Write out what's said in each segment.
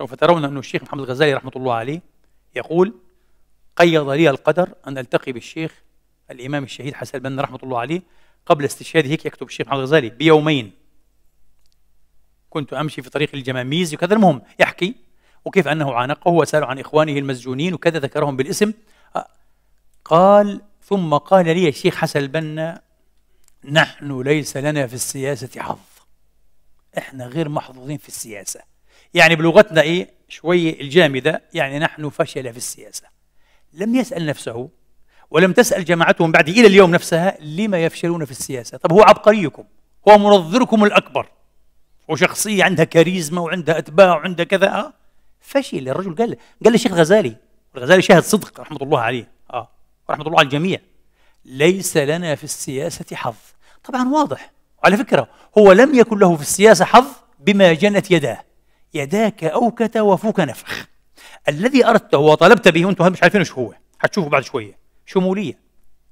سوف ترون أن الشيخ محمد الغزالي رحمة الله عليه يقول قيض لي القدر أن ألتقي بالشيخ الإمام الشهيد حسن البنا رحمة الله عليه قبل استشهاده هيك يكتب الشيخ محمد الغزالي بيومين كنت أمشي في طريق الجماميز وكذا المهم يحكي وكيف أنه عانقه وسأل عن إخوانه المسجونين وكذا ذكرهم بالاسم آه، قال ثم قال لي الشيخ حسن البنا نحن ليس لنا في السياسة حظ احنا غير محظوظين في السياسة يعني بلغتنا ايه شويه الجامده يعني نحن فشل في السياسه لم يسال نفسه ولم تسال جماعتهم بعد الى اليوم نفسها لما يفشلون في السياسه طب هو عبقريكم هو منظركم الاكبر وشخصيه عندها كاريزما وعندها اتباع وعندها كذا آه. فشل الرجل قال قال الشيخ الغزالي الغزالي شاهد صدق رحمه الله عليه اه رحمه الله على الجميع ليس لنا في السياسه حظ طبعا واضح على فكره هو لم يكن له في السياسه حظ بما جنت يداه يداك أوكت وفوك نفخ الذي أردته وطلبت به وأنتم مش عارفين شو هو حتشوفوا بعد شوية شمولية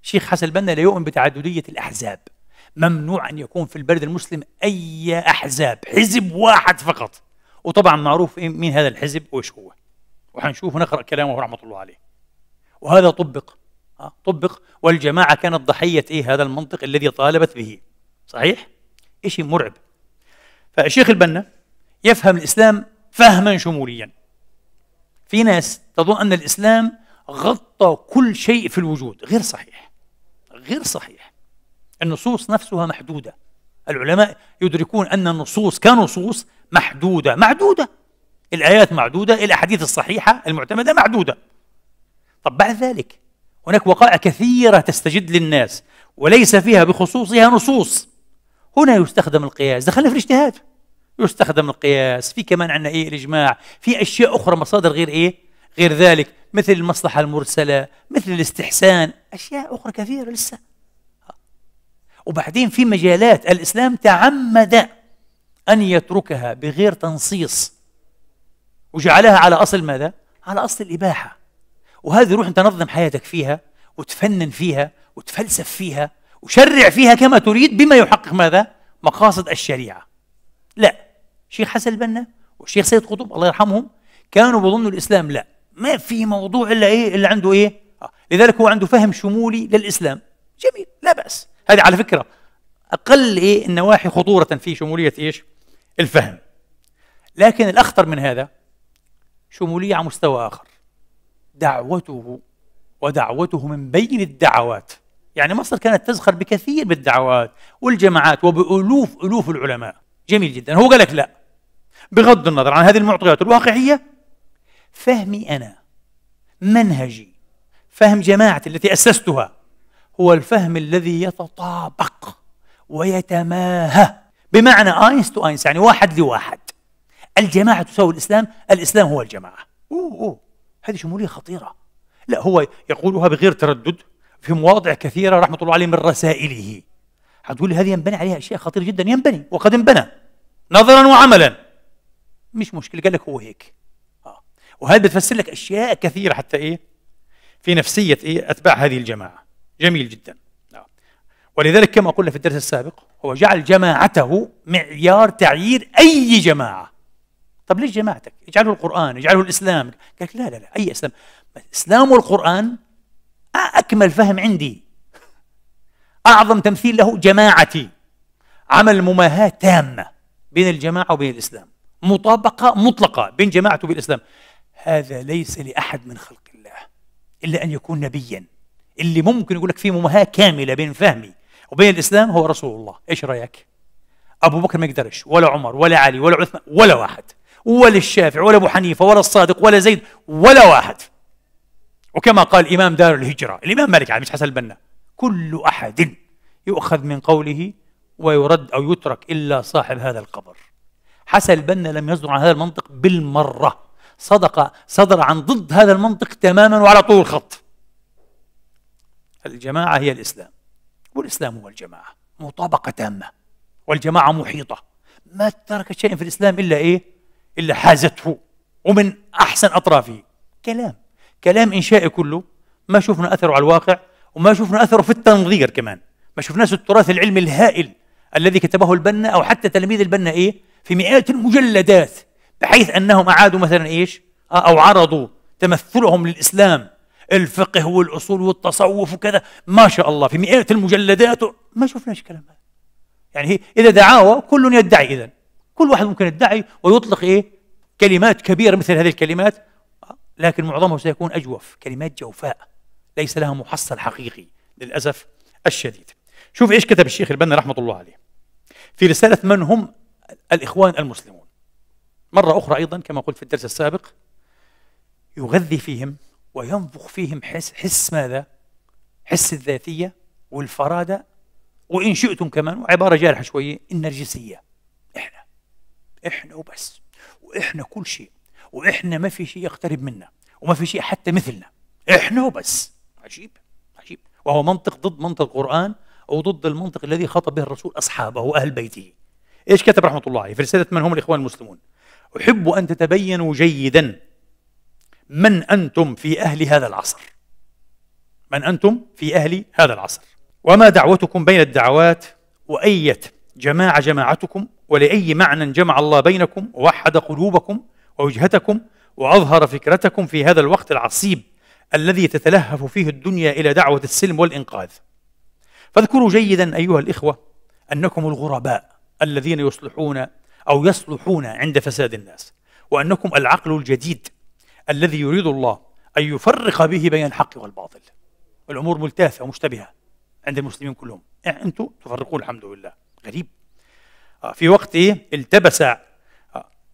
شيخ حسن البنا لا يؤمن بتعددية الأحزاب ممنوع أن يكون في البلد المسلم أي أحزاب حزب واحد فقط وطبعا معروف مين هذا الحزب وإيش هو وحنشوف نقرأ كلامه رحمة الله عليه وهذا طبق آه، طبق والجماعة كانت ضحية إيه هذا المنطق الذي طالبت به صحيح؟ شيء مرعب فالشيخ البنا يفهم الإسلام فهما شموليا في ناس تظن أن الإسلام غطى كل شيء في الوجود غير صحيح غير صحيح النصوص نفسها محدودة العلماء يدركون أن النصوص كنصوص محدودة معدودة الآيات معدودة الأحاديث الصحيحة المعتمدة معدودة طب بعد ذلك هناك وقائع كثيرة تستجد للناس وليس فيها بخصوصها نصوص هنا يستخدم القياس دخلنا في الاجتهاد يستخدم القياس في كمان عندنا ايه الاجماع في اشياء اخرى مصادر غير ايه غير ذلك مثل المصلحه المرسله مثل الاستحسان اشياء اخرى كثيره لسه وبعدين في مجالات الاسلام تعمد ان يتركها بغير تنصيص وجعلها على اصل ماذا على اصل الاباحه وهذه روح انت نظم حياتك فيها وتفنن فيها وتفلسف فيها وشرع فيها كما تريد بما يحقق ماذا مقاصد الشريعه لا شيخ حسن البنا والشيخ سيد قطب الله يرحمهم كانوا بيظنوا الاسلام لا ما في موضوع الا ايه اللي عنده ايه آه. لذلك هو عنده فهم شمولي للاسلام جميل لا باس هذه على فكره اقل ايه النواحي خطوره في شموليه ايش الفهم لكن الاخطر من هذا شموليه على مستوى اخر دعوته ودعوته من بين الدعوات يعني مصر كانت تزخر بكثير بالدعوات والجماعات وبالوف الوف العلماء جميل جدا هو قال لك لا بغض النظر عن هذه المعطيات الواقعيه فهمي انا منهجي فهم جماعتي التي اسستها هو الفهم الذي يتطابق ويتماهى بمعنى اينس تو اينس يعني واحد لواحد الجماعه تساوي الاسلام الاسلام هو الجماعه اوه اوه هذه شموليه خطيره لا هو يقولها بغير تردد في مواضع كثيره رحمه الله عليه من رسائله هتقول هذه ينبني عليها اشياء خطيره جدا ينبني وقد انبنى نظرا وعملا مش مشكله قال لك هو هيك اه وهذا بتفسر لك اشياء كثيره حتى ايه في نفسيه ايه اتباع هذه الجماعه جميل جدا آه. ولذلك كما قلنا في الدرس السابق هو جعل جماعته معيار تعيير اي جماعه طب ليش جماعتك؟ اجعله القرآن، اجعله الإسلام، قال لك لا لا لا أي إسلام، الإسلام والقرآن أكمل فهم عندي أعظم تمثيل له جماعتي عمل مماهاة تامة بين الجماعة وبين الإسلام مطابقة مطلقة بين جماعته الإسلام هذا ليس لأحد من خلق الله إلا أن يكون نبيا اللي ممكن يقول لك في مماهاة كاملة بين فهمي وبين الإسلام هو رسول الله إيش رأيك؟ أبو بكر ما يقدرش ولا عمر ولا علي ولا عثمان ولا واحد ولا الشافعي ولا أبو حنيفة ولا الصادق ولا زيد ولا واحد وكما قال إمام دار الهجرة الإمام مالك عليه مش حسن البنا كل أحد يؤخذ من قوله ويرد أو يترك إلا صاحب هذا القبر حسن البنا لم يصدر عن هذا المنطق بالمرة صدق صدر عن ضد هذا المنطق تماما وعلى طول الخط الجماعة هي الإسلام والإسلام هو الجماعة مطابقة تامة والجماعة محيطة ما ترك شيء في الإسلام إلا إيه؟ إلا حازته ومن أحسن أطرافه كلام كلام إنشائي كله ما شفنا أثره على الواقع وما شفنا أثره في التنظير كمان ما شفناش التراث العلمي الهائل الذي كتبه البنا أو حتى تلاميذ البنا إيه في مئات المجلدات بحيث أنهم أعادوا مثلا إيش آه، أو عرضوا تمثلهم للإسلام الفقه والأصول والتصوف وكذا ما شاء الله في مئات المجلدات ما شفناش كلام هذا يعني هي إذا دعاوى كل يدعي إذا كل واحد ممكن يدعي ويطلق إيه كلمات كبيرة مثل هذه الكلمات آه، لكن معظمه سيكون أجوف كلمات جوفاء ليس لها محصل حقيقي للأسف الشديد شوف إيش كتب الشيخ البنا رحمة الله عليه في رسالة من هم الإخوان المسلمون مرة أخرى أيضا كما قلت في الدرس السابق يغذي فيهم وينفخ فيهم حس حس ماذا؟ حس الذاتية والفرادة وإن شئتم كمان وعبارة جارحة شوية النرجسية إحنا إحنا وبس وإحنا كل شيء وإحنا ما في شيء يقترب منا وما في شيء حتى مثلنا إحنا وبس عجيب عجيب وهو منطق ضد منطق القرآن أو ضد المنطق الذي خاطب به الرسول أصحابه وأهل بيته إيش كتب رحمة الله عليه في رسالة من هم الإخوان المسلمون أحب أن تتبينوا جيدا من أنتم في أهل هذا العصر من أنتم في أهل هذا العصر وما دعوتكم بين الدعوات وأية جماعة جماعتكم ولأي معنى جمع الله بينكم ووحد قلوبكم ووجهتكم وأظهر فكرتكم في هذا الوقت العصيب الذي تتلهف فيه الدنيا إلى دعوة السلم والإنقاذ فاذكروا جيدا أيها الإخوة أنكم الغرباء الذين يصلحون أو يصلحون عند فساد الناس وأنكم العقل الجديد الذي يريد الله أن يفرق به بين الحق والباطل الأمور ملتاثة ومشتبهة عند المسلمين كلهم يعني أنتم تفرقون الحمد لله غريب آه، في وقت إيه، التبس آه،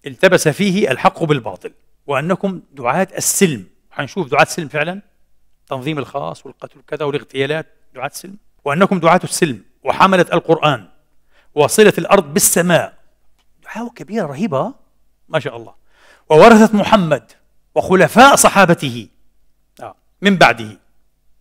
التبس فيه الحق بالباطل وأنكم دعاة السلم حنشوف دعاة سلم فعلا تنظيم الخاص والقتل وكذا والاغتيالات دعاة سلم وأنكم دعاة السلم وحملة القرآن وصلة الأرض بالسماء دعاوى كبيرة رهيبة ما شاء الله وورثت محمد وخلفاء صحابته آه، من بعده